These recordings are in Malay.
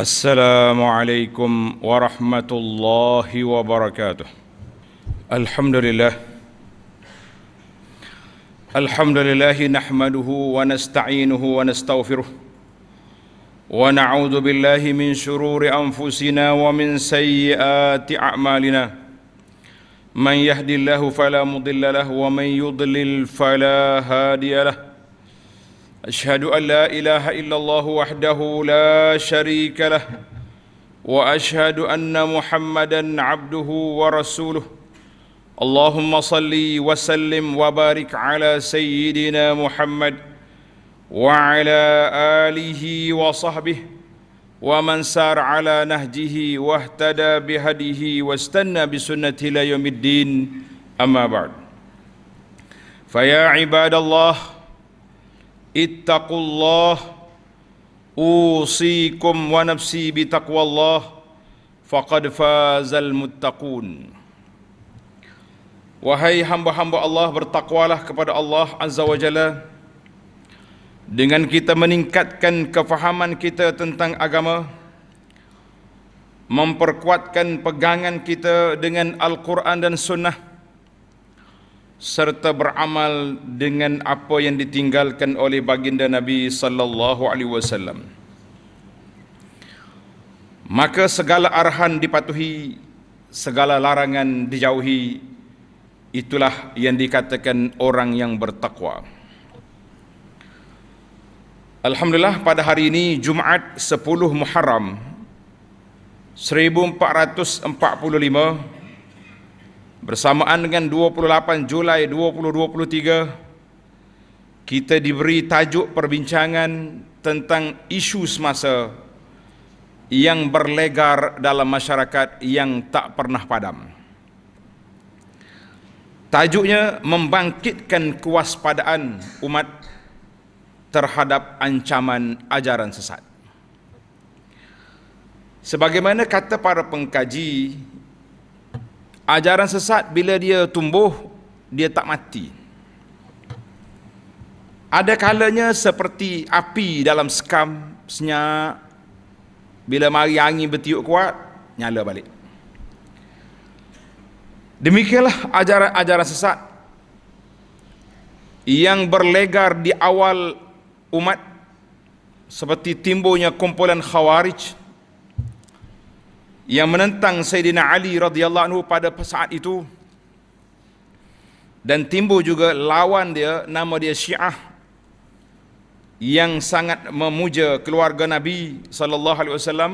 السلام عليكم ورحمة الله وبركاته الحمد لله الحمد لله نحمده ونستعينه ونستغفره ونعوذ بالله من شرور أنفسنا ومن سيئات أعمالنا من يهدي الله فلا مضل له ومن يضلل فلا هادي له أشهد أن لا إله إلا الله وحده لا شريك له وأشهد أن محمدا عبده ورسوله اللهم صل وسلم وبارك على سيدنا محمد وعلى آله وصحبه ومن سار على نهجه واهتدى بهديه واستنى بسنته إلى يوم الدين أما بعد فيا عباد الله ittaqullah usikum wa nafsi bitaqwallah faqad fazal muttaqun wahai hamba-hamba Allah bertakwalah kepada Allah azza wa jalla dengan kita meningkatkan kefahaman kita tentang agama memperkuatkan pegangan kita dengan al-Quran dan sunnah serta beramal dengan apa yang ditinggalkan oleh baginda Nabi sallallahu alaihi wasallam maka segala arahan dipatuhi segala larangan dijauhi itulah yang dikatakan orang yang bertakwa Alhamdulillah pada hari ini Jumaat 10 Muharram 1445 bersamaan dengan 28 Julai 2023 kita diberi tajuk perbincangan tentang isu semasa yang berlegar dalam masyarakat yang tak pernah padam. Tajuknya membangkitkan kewaspadaan umat terhadap ancaman ajaran sesat. Sebagaimana kata para pengkaji, Ajaran sesat bila dia tumbuh dia tak mati. Ada kalanya seperti api dalam sekam senyap bila mari angin bertiup kuat nyala balik. Demikianlah ajaran-ajaran sesat yang berlegar di awal umat seperti timbunya kumpulan khawarij yang menentang Sayyidina Ali radhiyallahu anhu pada saat itu dan timbul juga lawan dia nama dia Syiah yang sangat memuja keluarga Nabi sallallahu alaihi wasallam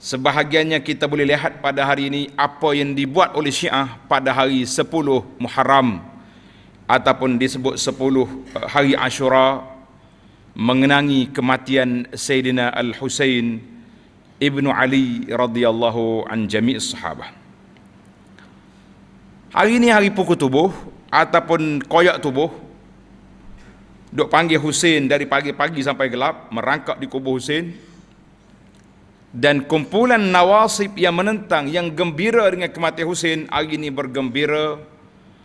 sebahagiannya kita boleh lihat pada hari ini apa yang dibuat oleh Syiah pada hari 10 Muharram ataupun disebut 10 eh, hari Ashura mengenangi kematian Sayyidina al Hussein. Ibnu Ali radhiyallahu an jami'is sahabah. Hari ni hari pukul tubuh ataupun koyak tubuh duk panggil Husin dari pagi-pagi sampai gelap merangkak di kubur Husin dan kumpulan nawasib yang menentang yang gembira dengan kematian Husin hari ini bergembira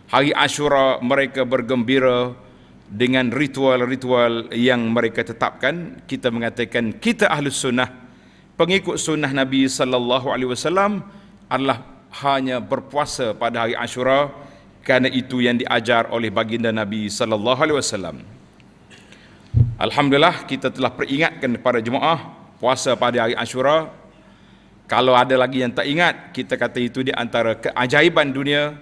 hari Ashura mereka bergembira dengan ritual-ritual yang mereka tetapkan kita mengatakan kita ahlus sunnah pengikut sunnah Nabi sallallahu alaihi wasallam adalah hanya berpuasa pada hari Ashura kerana itu yang diajar oleh baginda Nabi sallallahu alaihi wasallam. Alhamdulillah kita telah peringatkan kepada jemaah puasa pada hari Ashura. Kalau ada lagi yang tak ingat, kita kata itu di antara keajaiban dunia.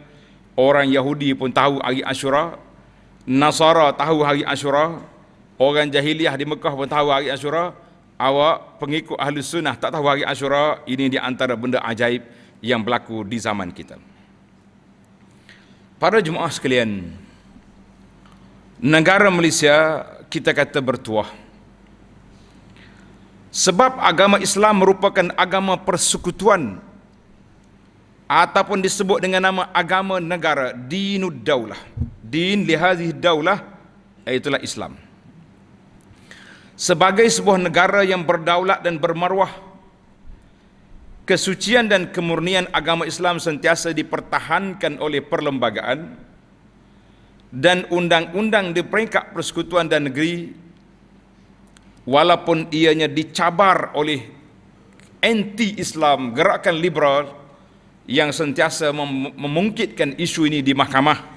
Orang Yahudi pun tahu hari Ashura. Nasara tahu hari Ashura. Orang jahiliah di Mekah pun tahu hari Ashura awak pengikut ahli sunnah tak tahu hari asyura ini di antara benda ajaib yang berlaku di zaman kita. Para jemaah sekalian, negara Malaysia kita kata bertuah. Sebab agama Islam merupakan agama persekutuan ataupun disebut dengan nama agama negara dinud daulah. Din lihazih daulah itulah Islam sebagai sebuah negara yang berdaulat dan bermaruah kesucian dan kemurnian agama Islam sentiasa dipertahankan oleh perlembagaan dan undang-undang di peringkat persekutuan dan negeri walaupun ianya dicabar oleh anti-Islam gerakan liberal yang sentiasa mem- memungkitkan isu ini di mahkamah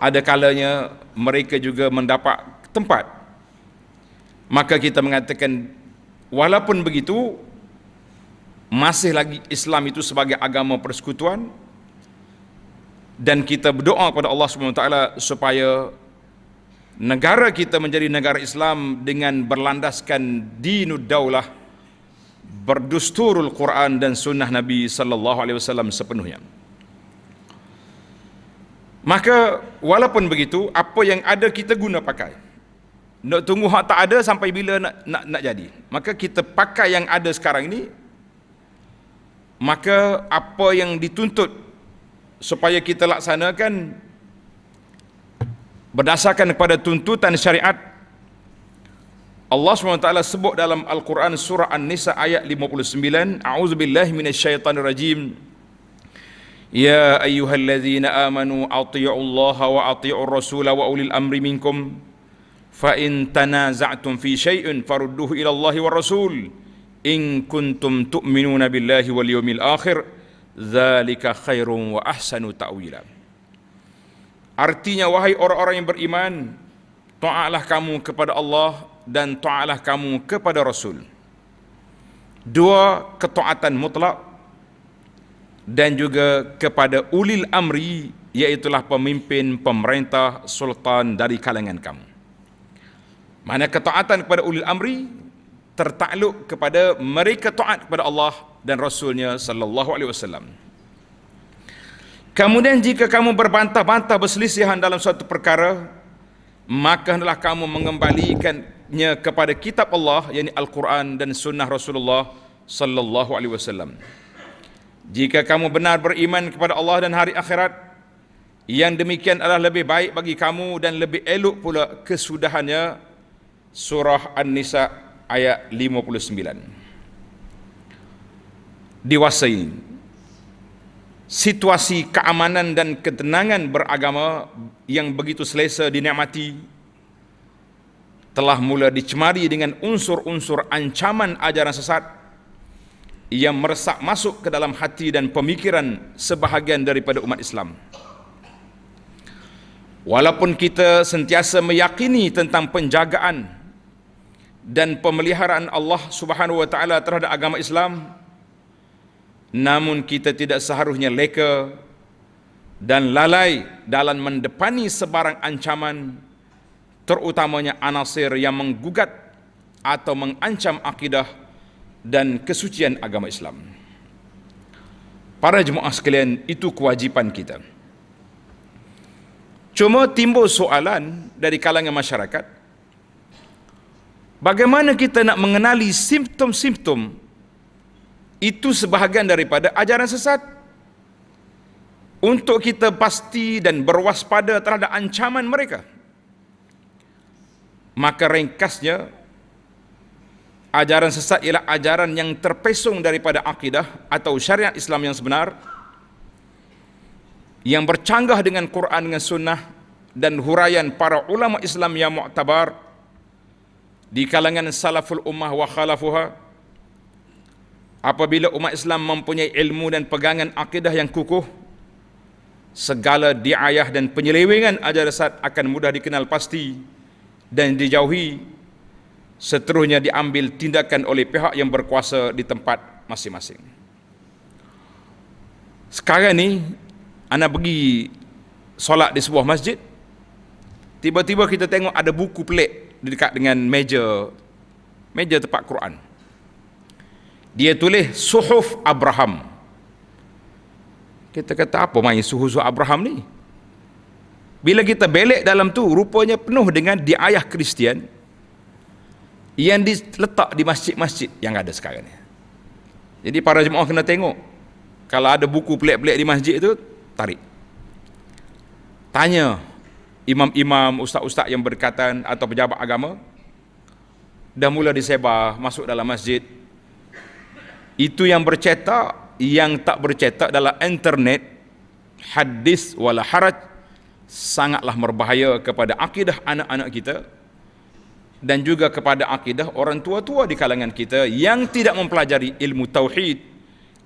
ada kalanya mereka juga mendapat tempat maka kita mengatakan walaupun begitu masih lagi Islam itu sebagai agama persekutuan dan kita berdoa kepada Allah Subhanahu SWT supaya negara kita menjadi negara Islam dengan berlandaskan dinud daulah berdusturul Quran dan sunnah Nabi sallallahu alaihi wasallam sepenuhnya. Maka walaupun begitu apa yang ada kita guna pakai nak tunggu hak tak ada sampai bila nak, nak nak jadi maka kita pakai yang ada sekarang ini maka apa yang dituntut supaya kita laksanakan berdasarkan kepada tuntutan syariat Allah SWT sebut dalam Al-Quran surah An-Nisa ayat 59 A'udzubillahi minasyaitanirrajim Ya ayyuhallazina amanu ati'u Allah wa ati'u Rasul wa ulil amri minkum fa in tanaza'tum fi shay'in farudduhu ila Allah wa Rasul in kuntum tu'minuna billahi wal yawmil akhir Zalika khairum wa ahsanu ta'wila Artinya wahai orang-orang yang beriman taatlah kamu kepada Allah dan taatlah kamu kepada Rasul Dua ketaatan mutlak dan juga kepada ulil amri iaitulah pemimpin pemerintah sultan dari kalangan kamu mana ketaatan kepada ulil amri tertakluk kepada mereka taat kepada Allah dan Rasulnya sallallahu alaihi wasallam. Kemudian jika kamu berbantah-bantah berselisihan dalam suatu perkara, maka hendaklah kamu mengembalikannya kepada kitab Allah yakni Al-Quran dan sunnah Rasulullah sallallahu alaihi wasallam. Jika kamu benar beriman kepada Allah dan hari akhirat, yang demikian adalah lebih baik bagi kamu dan lebih elok pula kesudahannya surah An-Nisa ayat 59. Diwasai situasi keamanan dan ketenangan beragama yang begitu selesa dinikmati telah mula dicemari dengan unsur-unsur ancaman ajaran sesat yang meresap masuk ke dalam hati dan pemikiran sebahagian daripada umat Islam. Walaupun kita sentiasa meyakini tentang penjagaan dan pemeliharaan Allah Subhanahu wa taala terhadap agama Islam namun kita tidak seharusnya leka dan lalai dalam mendepani sebarang ancaman terutamanya anasir yang menggugat atau mengancam akidah dan kesucian agama Islam. Para jemaah sekalian, itu kewajipan kita. Cuma timbul soalan dari kalangan masyarakat, Bagaimana kita nak mengenali simptom-simptom itu sebahagian daripada ajaran sesat. Untuk kita pasti dan berwaspada terhadap ancaman mereka. Maka ringkasnya ajaran sesat ialah ajaran yang terpesong daripada akidah atau syariat Islam yang sebenar yang bercanggah dengan Quran dan sunnah dan huraian para ulama Islam yang muktabar di kalangan salaful ummah wa khalafuha apabila umat Islam mempunyai ilmu dan pegangan akidah yang kukuh segala diayah dan penyelewengan ajaran sesat akan mudah dikenal pasti dan dijauhi seterusnya diambil tindakan oleh pihak yang berkuasa di tempat masing-masing sekarang ni anak pergi solat di sebuah masjid tiba-tiba kita tengok ada buku pelik dekat dengan meja meja tempat Quran. Dia tulis Suhuf Abraham. Kita kata apa main Suhuf Abraham ni? Bila kita belek dalam tu rupanya penuh dengan diayah Kristian yang diletak di masjid-masjid yang ada sekarang ni. Jadi para jemaah kena tengok. Kalau ada buku pelik-pelik di masjid tu, tarik. Tanya imam-imam, ustaz-ustaz yang berdekatan atau pejabat agama dah mula disebar masuk dalam masjid itu yang bercetak yang tak bercetak dalam internet hadis wala haraj sangatlah berbahaya kepada akidah anak-anak kita dan juga kepada akidah orang tua-tua di kalangan kita yang tidak mempelajari ilmu tauhid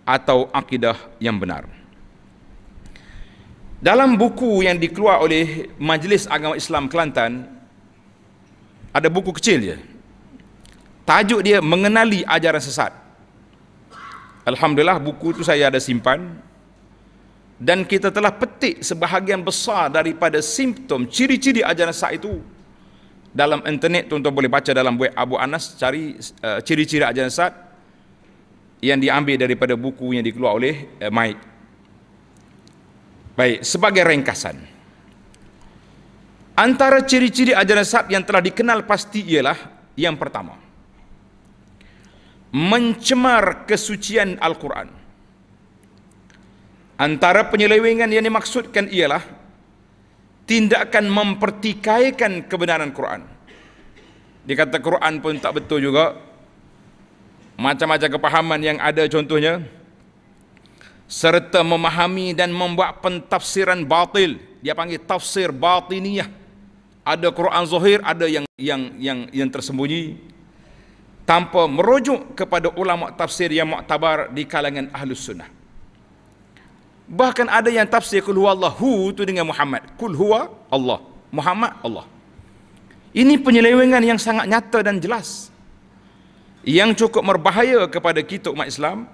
atau akidah yang benar. Dalam buku yang dikeluarkan oleh Majlis Agama Islam Kelantan ada buku kecil dia. Tajuk dia mengenali ajaran sesat. Alhamdulillah buku itu saya ada simpan dan kita telah petik sebahagian besar daripada simptom ciri-ciri ajaran sesat itu dalam internet tuan-tuan boleh baca dalam web Abu Anas cari uh, ciri-ciri ajaran sesat yang diambil daripada buku yang dikeluarkan oleh uh, Mike Baik, sebagai ringkasan. Antara ciri-ciri ajaran sahab yang telah dikenal pasti ialah yang pertama. Mencemar kesucian Al-Quran. Antara penyelewengan yang dimaksudkan ialah tindakan mempertikaikan kebenaran Quran. Dikata Quran pun tak betul juga. Macam-macam kepahaman yang ada contohnya, serta memahami dan membuat pentafsiran batil dia panggil tafsir batiniyah ada Quran zahir ada yang yang yang yang tersembunyi tanpa merujuk kepada ulama tafsir yang maktabar di kalangan ahlus sunnah bahkan ada yang tafsir kul huwallahu itu dengan Muhammad kul huwa Allah Muhammad Allah ini penyelewengan yang sangat nyata dan jelas yang cukup berbahaya kepada kita umat Islam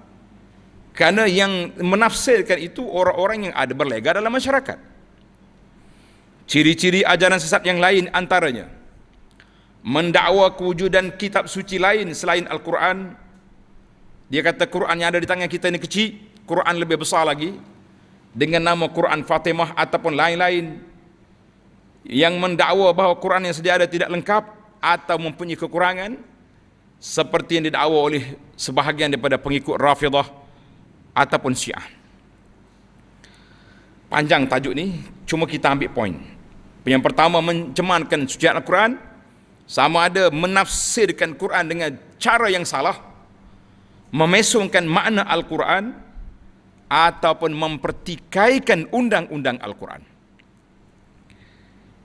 Karena yang menafsirkan itu orang-orang yang ada berlega dalam masyarakat. Ciri-ciri ajaran sesat yang lain antaranya mendakwa kewujudan kitab suci lain selain Al-Quran. Dia kata Quran yang ada di tangan kita ini kecil, Quran lebih besar lagi dengan nama Quran Fatimah ataupun lain-lain yang mendakwa bahawa Quran yang sedia ada tidak lengkap atau mempunyai kekurangan seperti yang didakwa oleh sebahagian daripada pengikut Rafidah ataupun syiah. Panjang tajuk ni, cuma kita ambil poin. Yang pertama, mencemankan suci Al-Quran, sama ada menafsirkan Quran dengan cara yang salah, memesungkan makna Al-Quran, ataupun mempertikaikan undang-undang Al-Quran.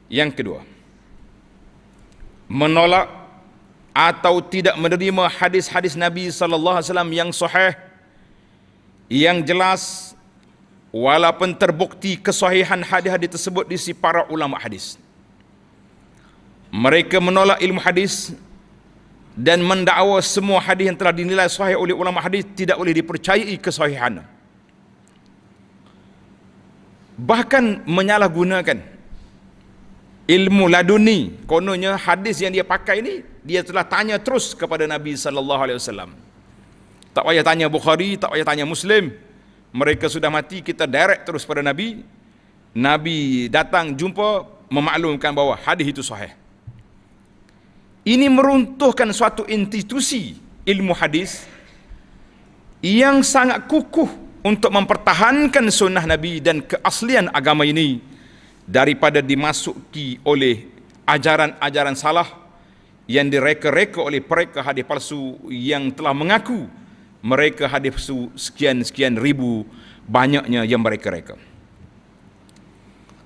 Yang kedua, menolak atau tidak menerima hadis-hadis Nabi sallallahu alaihi wasallam yang sahih yang jelas walaupun terbukti kesahihan hadis-hadis tersebut di sisi para ulama hadis. Mereka menolak ilmu hadis dan mendakwa semua hadis yang telah dinilai sahih oleh ulama hadis tidak boleh dipercayai kesahihannya. Bahkan menyalahgunakan ilmu laduni kononnya hadis yang dia pakai ini dia telah tanya terus kepada Nabi sallallahu alaihi wasallam. Tak payah tanya Bukhari, tak payah tanya Muslim. Mereka sudah mati, kita direct terus pada Nabi. Nabi datang jumpa, memaklumkan bahawa hadis itu sahih. Ini meruntuhkan suatu institusi ilmu hadis yang sangat kukuh untuk mempertahankan sunnah Nabi dan keaslian agama ini daripada dimasuki oleh ajaran-ajaran salah yang direka-reka oleh mereka hadis palsu yang telah mengaku mereka hadis sekian-sekian ribu banyaknya yang mereka reka.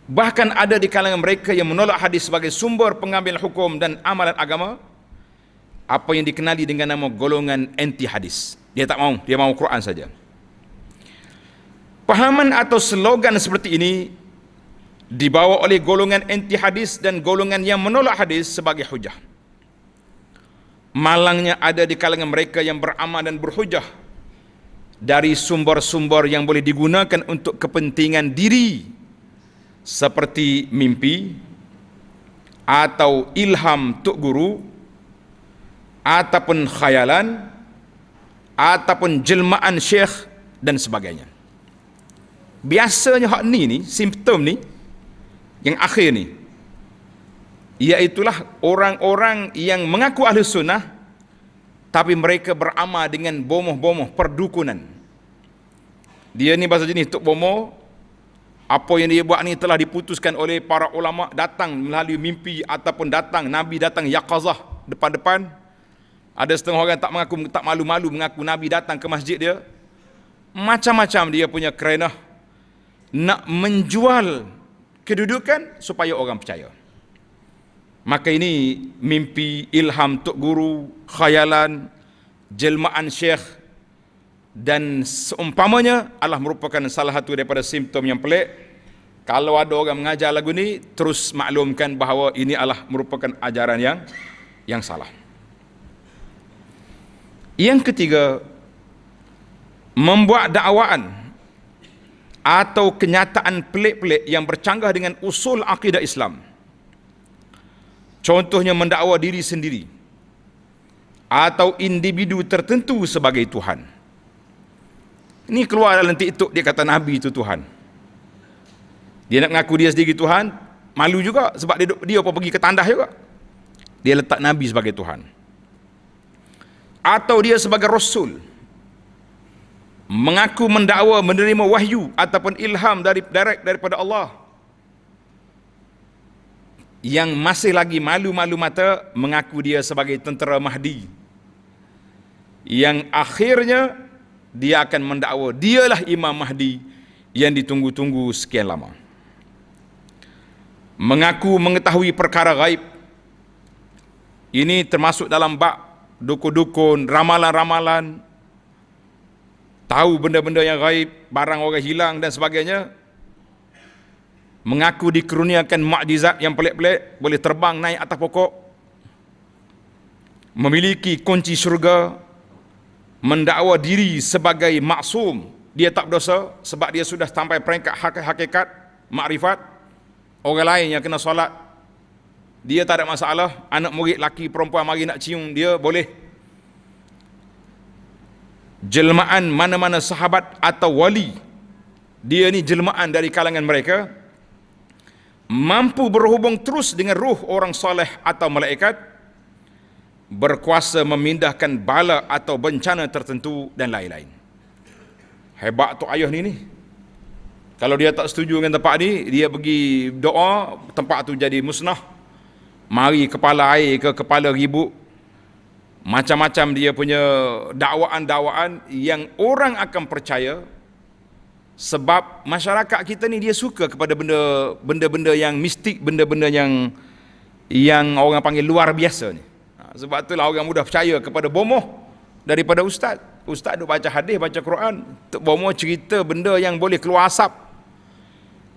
Bahkan ada di kalangan mereka yang menolak hadis sebagai sumber pengambil hukum dan amalan agama apa yang dikenali dengan nama golongan anti hadis. Dia tak mau, dia mau Quran saja. Pahaman atau slogan seperti ini dibawa oleh golongan anti hadis dan golongan yang menolak hadis sebagai hujah malangnya ada di kalangan mereka yang beramal dan berhujah dari sumber-sumber yang boleh digunakan untuk kepentingan diri seperti mimpi atau ilham tuk guru ataupun khayalan ataupun jelmaan syekh dan sebagainya biasanya hak ni ni simptom ni yang akhir ni Iaitulah orang-orang yang mengaku ahli sunnah tapi mereka beramal dengan bomoh-bomoh perdukunan. Dia ni bahasa jenis tok bomoh apa yang dia buat ni telah diputuskan oleh para ulama datang melalui mimpi ataupun datang nabi datang yaqazah depan-depan ada setengah orang tak mengaku tak malu-malu mengaku nabi datang ke masjid dia macam-macam dia punya kerenah nak menjual kedudukan supaya orang percaya. Maka ini mimpi ilham Tok Guru, khayalan, jelmaan Syekh dan seumpamanya adalah merupakan salah satu daripada simptom yang pelik. Kalau ada orang mengajar lagu ini, terus maklumkan bahawa ini adalah merupakan ajaran yang yang salah. Yang ketiga, membuat dakwaan atau kenyataan pelik-pelik yang bercanggah dengan usul akidah Islam. Contohnya mendakwa diri sendiri atau individu tertentu sebagai Tuhan. Ini keluar dalam TikTok dia kata Nabi itu Tuhan. Dia nak mengaku dia sendiri Tuhan, malu juga sebab dia dia apa pergi ke tandas juga. Dia letak Nabi sebagai Tuhan. Atau dia sebagai Rasul. Mengaku mendakwa menerima wahyu ataupun ilham dari direct daripada Allah yang masih lagi malu-malu mata mengaku dia sebagai tentera Mahdi yang akhirnya dia akan mendakwa dialah Imam Mahdi yang ditunggu-tunggu sekian lama mengaku mengetahui perkara gaib ini termasuk dalam bab dukun-dukun, ramalan-ramalan tahu benda-benda yang gaib, barang orang hilang dan sebagainya mengaku dikeruniakan mukjizat yang pelik-pelik, boleh terbang naik atas pokok, memiliki kunci syurga, mendakwa diri sebagai maksum, dia tak berdosa sebab dia sudah sampai peringkat hakikat makrifat. Orang lain yang kena solat dia tak ada masalah, anak murid laki perempuan mari nak cium dia boleh. Jelmaan mana-mana sahabat atau wali. Dia ni jelmaan dari kalangan mereka, mampu berhubung terus dengan ruh orang soleh atau malaikat, berkuasa memindahkan bala atau bencana tertentu dan lain-lain. Hebat tu ayah ni ni. Kalau dia tak setuju dengan tempat ni, dia pergi doa, tempat tu jadi musnah. Mari kepala air ke kepala ribu, Macam-macam dia punya dakwaan-dakwaan yang orang akan percaya sebab masyarakat kita ni dia suka kepada benda benda-benda yang mistik, benda-benda yang yang orang panggil luar biasa ni. Ha, sebab itulah orang mudah percaya kepada bomoh daripada ustaz. Ustaz duk baca hadis, baca Quran, tok bomoh cerita benda yang boleh keluar asap.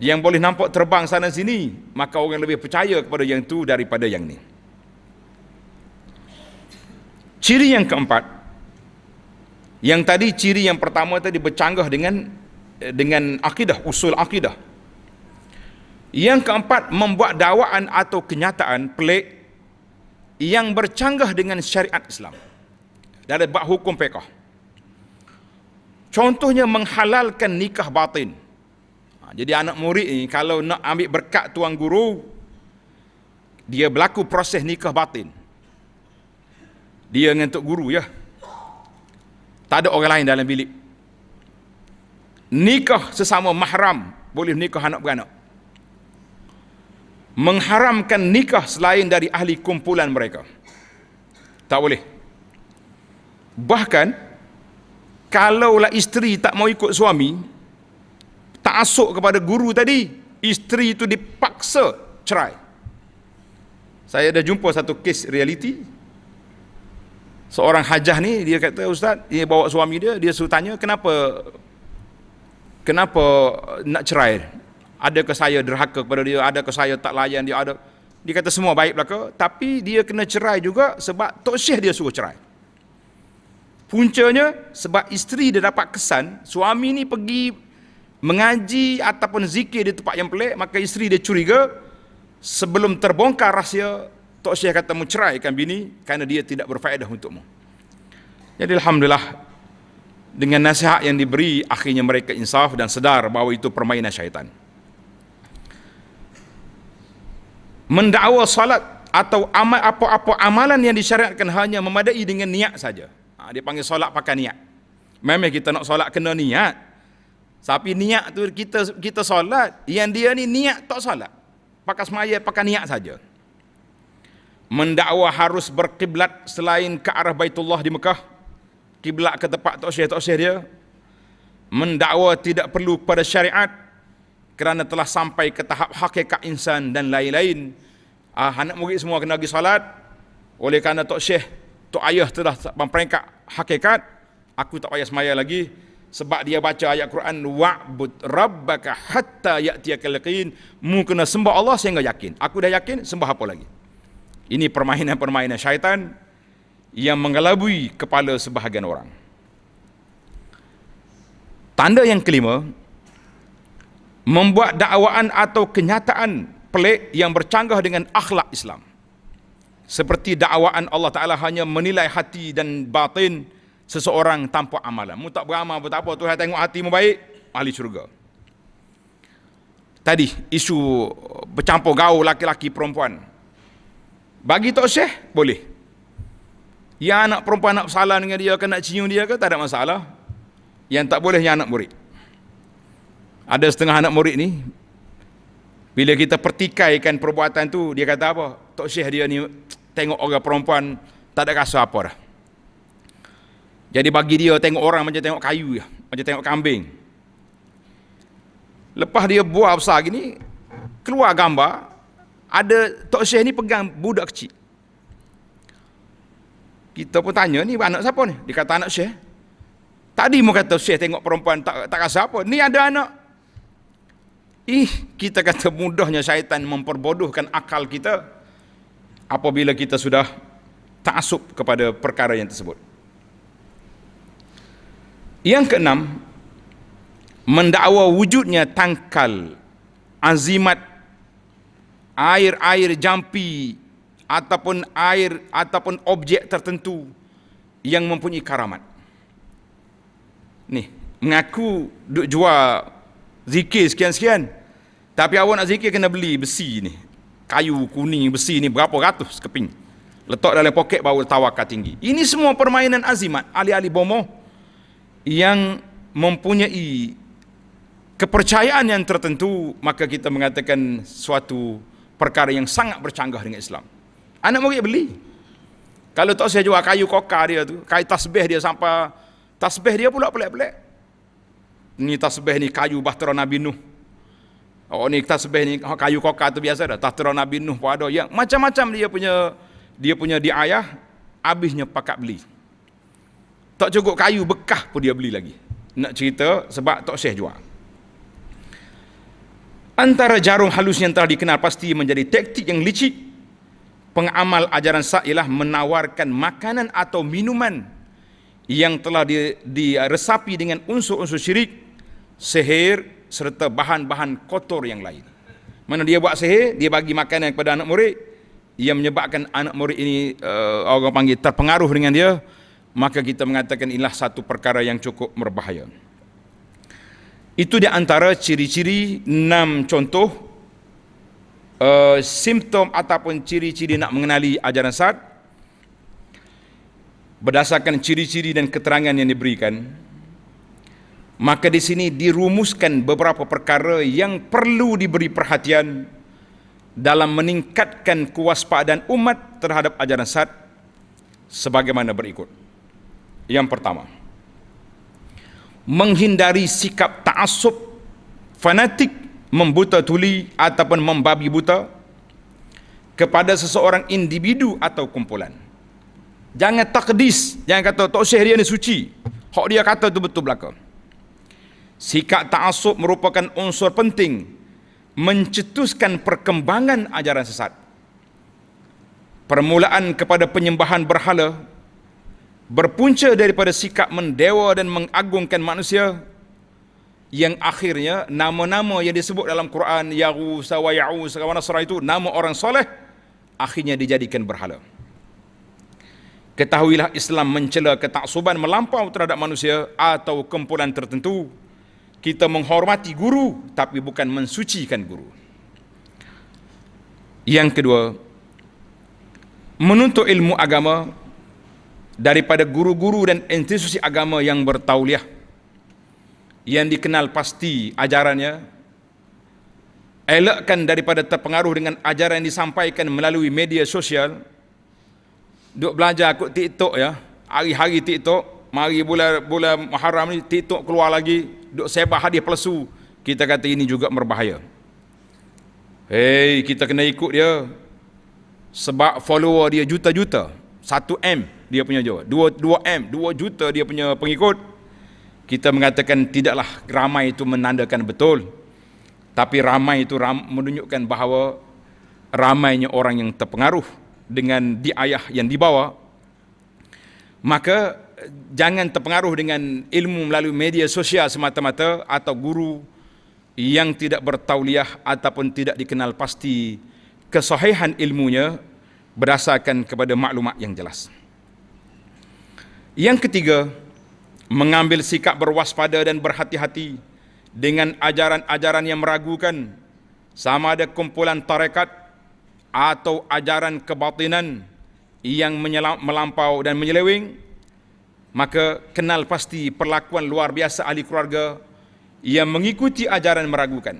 Yang boleh nampak terbang sana sini, maka orang lebih percaya kepada yang tu daripada yang ni. Ciri yang keempat. Yang tadi ciri yang pertama tadi bercanggah dengan Eh, dengan akidah usul akidah yang keempat membuat dakwaan atau kenyataan pelik yang bercanggah dengan syariat Islam dari bak hukum fiqh contohnya menghalalkan nikah batin ha, jadi anak murid ini kalau nak ambil berkat tuan guru dia berlaku proses nikah batin dia dengan tok guru ya tak ada orang lain dalam bilik nikah sesama mahram boleh nikah anak beranak mengharamkan nikah selain dari ahli kumpulan mereka tak boleh bahkan kalaulah isteri tak mau ikut suami tak asuk kepada guru tadi isteri itu dipaksa cerai saya dah jumpa satu kes reality seorang hajah ni dia kata ustaz dia bawa suami dia dia suruh tanya kenapa kenapa nak cerai? Adakah saya derhaka kepada dia? Adakah saya tak layan dia? Ada dia kata semua baik belaka, tapi dia kena cerai juga sebab Tok Syekh dia suruh cerai. Puncanya sebab isteri dia dapat kesan, suami ni pergi mengaji ataupun zikir di tempat yang pelik, maka isteri dia curiga. Sebelum terbongkar rahsia, Tok Syekh kata mu cerai kan bini, kerana dia tidak berfaedah untukmu. Jadi Alhamdulillah, dengan nasihat yang diberi akhirnya mereka insaf dan sedar bahawa itu permainan syaitan mendakwa salat atau amal apa-apa amalan yang disyariatkan hanya memadai dengan niat saja ha, dia panggil salat pakai niat memang kita nak salat kena niat tapi niat tu kita kita salat yang dia ni niat tak salat pakai semaya pakai niat saja mendakwa harus berkiblat selain ke arah Baitullah di Mekah kiblat ke tempat tausiah tausiah dia mendakwa tidak perlu pada syariat kerana telah sampai ke tahap hakikat insan dan lain-lain ah, anak murid semua kena pergi salat oleh kerana tok syekh tok ayah telah sampai hakikat aku tak payah semaya lagi sebab dia baca ayat Quran wa'bud rabbaka hatta ya'tiyakal yaqin mu kena sembah Allah sehingga yakin aku dah yakin sembah apa lagi ini permainan-permainan syaitan yang mengelabui kepala sebahagian orang. Tanda yang kelima, membuat dakwaan atau kenyataan pelik yang bercanggah dengan akhlak Islam. Seperti dakwaan Allah Ta'ala hanya menilai hati dan batin seseorang tanpa amalan. Mu tak beramal pun tak apa, Tuhan tengok hati mu baik, ahli syurga. Tadi isu bercampur gaul laki-laki perempuan. Bagi tak boleh. Yang anak perempuan nak bersalah dengan dia ke, nak cium dia ke, tak ada masalah. Yang tak boleh, yang anak murid. Ada setengah anak murid ni, bila kita pertikaikan perbuatan tu, dia kata apa? Tok Syekh dia ni tengok orang perempuan, tak ada rasa apa dah. Jadi bagi dia tengok orang macam tengok kayu, macam tengok kambing. Lepas dia buat besar gini, keluar gambar, ada Tok Syekh ni pegang budak kecil kita pun tanya ni anak siapa ni? Dia kata anak Syekh. Tadi mu kata Syekh tengok perempuan tak tak rasa apa. Ni ada anak. Ih, kita kata mudahnya syaitan memperbodohkan akal kita apabila kita sudah ta'asub kepada perkara yang tersebut. Yang keenam, mendakwa wujudnya tangkal azimat air-air jampi ataupun air ataupun objek tertentu yang mempunyai karamat. Nih, mengaku duk jual zikir sekian-sekian. Tapi awak nak zikir kena beli besi ni. Kayu kuning besi ni berapa ratus keping. Letak dalam poket baru tawakal tinggi. Ini semua permainan azimat ahli-ahli bomoh yang mempunyai kepercayaan yang tertentu maka kita mengatakan suatu perkara yang sangat bercanggah dengan Islam. Anak murid beli. Kalau tak saya jual kayu kokar dia tu, kayu tasbih dia sampai tasbih dia pula pelik-pelik. Ni tasbih ni kayu bahtera Nabi Nuh. Oh ni tasbih ni kayu kokar tu biasa dah. Tahtera Nabi Nuh pun ada. Yang macam-macam dia punya dia punya di ayah habisnya pakat beli. Tak cukup kayu bekah pun dia beli lagi. Nak cerita sebab tak saya jual. Antara jarum halus yang telah dikenal pasti menjadi taktik yang licik pengamal ajaran sa ialah menawarkan makanan atau minuman yang telah diresapi dengan unsur-unsur syirik, sihir serta bahan-bahan kotor yang lain. Mana dia buat sihir, dia bagi makanan kepada anak murid, ia menyebabkan anak murid ini uh, orang panggil terpengaruh dengan dia, maka kita mengatakan inilah satu perkara yang cukup berbahaya. Itu di antara ciri-ciri enam contoh uh, simptom ataupun ciri-ciri nak mengenali ajaran sesat berdasarkan ciri-ciri dan keterangan yang diberikan maka di sini dirumuskan beberapa perkara yang perlu diberi perhatian dalam meningkatkan kewaspadaan umat terhadap ajaran sesat sebagaimana berikut yang pertama menghindari sikap ta'assub fanatik membuta tuli ataupun membabi buta kepada seseorang individu atau kumpulan. Jangan takdis, jangan kata tok syekh dia ni suci. Hak dia kata tu betul belaka. Sikap ta'assub merupakan unsur penting mencetuskan perkembangan ajaran sesat. Permulaan kepada penyembahan berhala berpunca daripada sikap mendewa dan mengagungkan manusia yang akhirnya nama-nama yang disebut dalam Quran Yaghus wa Ya'us wa Nasra itu nama orang soleh akhirnya dijadikan berhala. Ketahuilah Islam mencela ketaksuban melampau terhadap manusia atau kumpulan tertentu. Kita menghormati guru tapi bukan mensucikan guru. Yang kedua, menuntut ilmu agama daripada guru-guru dan institusi agama yang bertauliah yang dikenal pasti ajarannya elakkan daripada terpengaruh dengan ajaran yang disampaikan melalui media sosial duk belajar aku TikTok ya hari-hari TikTok mari bulan bulan Muharram ni TikTok keluar lagi duk sebar hadis palsu kita kata ini juga berbahaya Hey, kita kena ikut dia sebab follower dia juta-juta 1M dia punya jawab 2, 2M 2 juta dia punya pengikut kita mengatakan tidaklah ramai itu menandakan betul tapi ramai itu ram, menunjukkan bahawa ramainya orang yang terpengaruh dengan diayah yang dibawa maka jangan terpengaruh dengan ilmu melalui media sosial semata-mata atau guru yang tidak bertauliah ataupun tidak dikenal pasti kesahihan ilmunya berdasarkan kepada maklumat yang jelas. Yang ketiga, mengambil sikap berwaspada dan berhati-hati dengan ajaran-ajaran yang meragukan sama ada kumpulan tarekat atau ajaran kebatinan yang melampau dan menyeleweng maka kenal pasti perlakuan luar biasa ahli keluarga yang mengikuti ajaran meragukan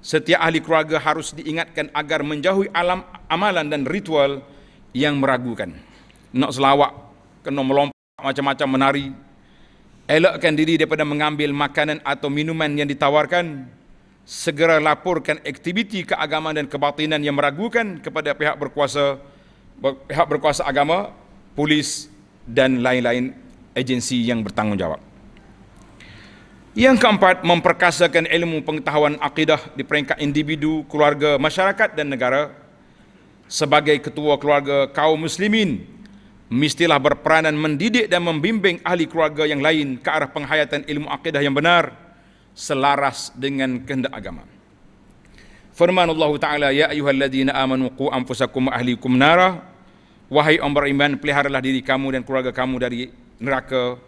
setiap ahli keluarga harus diingatkan agar menjauhi alam amalan dan ritual yang meragukan nak selawat kena melompat macam-macam menari Elakkan diri daripada mengambil makanan atau minuman yang ditawarkan. Segera laporkan aktiviti keagamaan dan kebatinan yang meragukan kepada pihak berkuasa pihak berkuasa agama, polis dan lain-lain agensi yang bertanggungjawab. Yang keempat, memperkasakan ilmu pengetahuan akidah di peringkat individu, keluarga, masyarakat dan negara. Sebagai ketua keluarga kaum muslimin, mestilah berperanan mendidik dan membimbing ahli keluarga yang lain ke arah penghayatan ilmu akidah yang benar selaras dengan kehendak agama. Firman Allah Ta'ala, Ya ayuhalladzina amanu ku anfusakum ahlikum nara, Wahai orang beriman, peliharalah diri kamu dan keluarga kamu dari neraka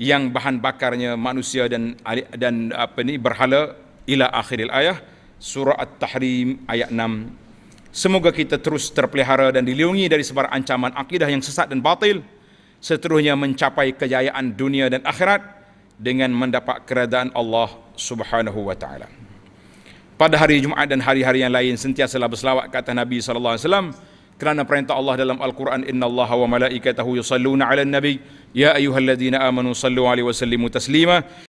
yang bahan bakarnya manusia dan dan apa ni berhala ila akhiril ayah surah at-tahrim ayat 6 Semoga kita terus terpelihara dan dilindungi dari sebar ancaman akidah yang sesat dan batil, seterusnya mencapai kejayaan dunia dan akhirat dengan mendapat keredaan Allah Subhanahu wa taala. Pada hari Jumaat dan hari-hari yang lain sentiasa berselawat kata Nabi sallallahu alaihi wasallam kerana perintah Allah dalam Al-Quran innallaha wa malaikatahu yusalluna 'alan nabi ya ayyuhalladzina amanu sallu 'alaihi wa sallimu taslima